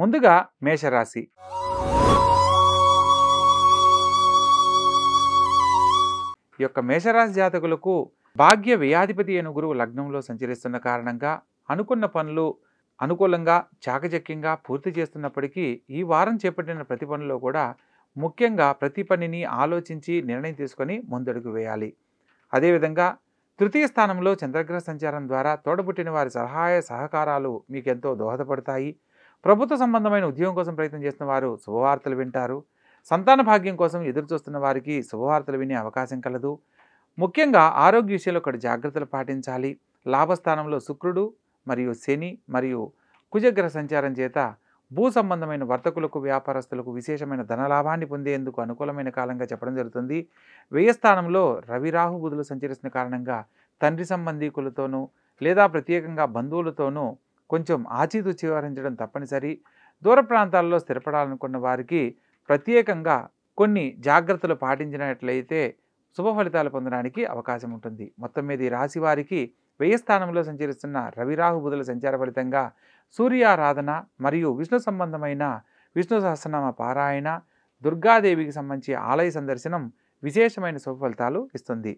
ముందుగా మేషరాశి ఈ యొక్క మేషరాశి జాతకులకు భాగ్య వ్యాధిపతి అను గురువు లగ్నంలో సంచరిస్తున్న కారణంగా అనుకున్న పనులు అనుకూలంగా చాకచక్యంగా పూర్తి చేస్తున్నప్పటికీ ఈ వారం చేపట్టిన ప్రతి పనిలో కూడా ముఖ్యంగా ప్రతి పనిని ఆలోచించి నిర్ణయం తీసుకొని ముందడుగు వేయాలి అదేవిధంగా తృతీయ స్థానంలో చంద్రగ్రహ సంచారం ద్వారా తోడబుట్టిన వారి సహాయ సహకారాలు మీకెంతో దోహదపడతాయి ప్రభుత్వ సంబంధమైన ఉద్యోగం కోసం ప్రయత్నం చేస్తున్న వారు శుభవార్తలు వింటారు సంతాన భాగ్యం కోసం ఎదురు చూస్తున్న వారికి శుభవార్తలు వినే అవకాశం కలదు ముఖ్యంగా ఆరోగ్య విషయంలో ఒకటి జాగ్రత్తలు పాటించాలి లాభస్థానంలో శుక్రుడు మరియు శని మరియు కుజగ్రహ సంచారం చేత భూ సంబంధమైన వర్తకులకు వ్యాపారస్తులకు విశేషమైన ధనలాభాన్ని పొందేందుకు అనుకూలమైన కాలంగా చెప్పడం జరుగుతుంది వ్యయస్థానంలో రవిరాహు బుధులు సంచరిస్తున్న కారణంగా తండ్రి సంబంధీకులతోనూ లేదా ప్రత్యేకంగా బంధువులతోనూ కొంచెం ఆచితూచి వ్యవహరించడం తప్పనిసరి దూర ప్రాంతాల్లో స్థిరపడాలనుకున్న వారికి ప్రత్యేకంగా కొన్ని జాగ్రత్తలు పాటించినట్లయితే శుభ ఫలితాలు పొందడానికి అవకాశం ఉంటుంది మొత్తం మీద ఈ రాశి వారికి వ్యయ స్థానంలో సంచరిస్తున్న రవిరాహు బుధుల సంచార ఫలితంగా సూర్యారాధన మరియు విష్ణు సంబంధమైన విష్ణు సహస్రనామ పారాయణ దుర్గాదేవికి సంబంధించి ఆలయ సందర్శనం విశేషమైన శుభ ఫలితాలు ఇస్తుంది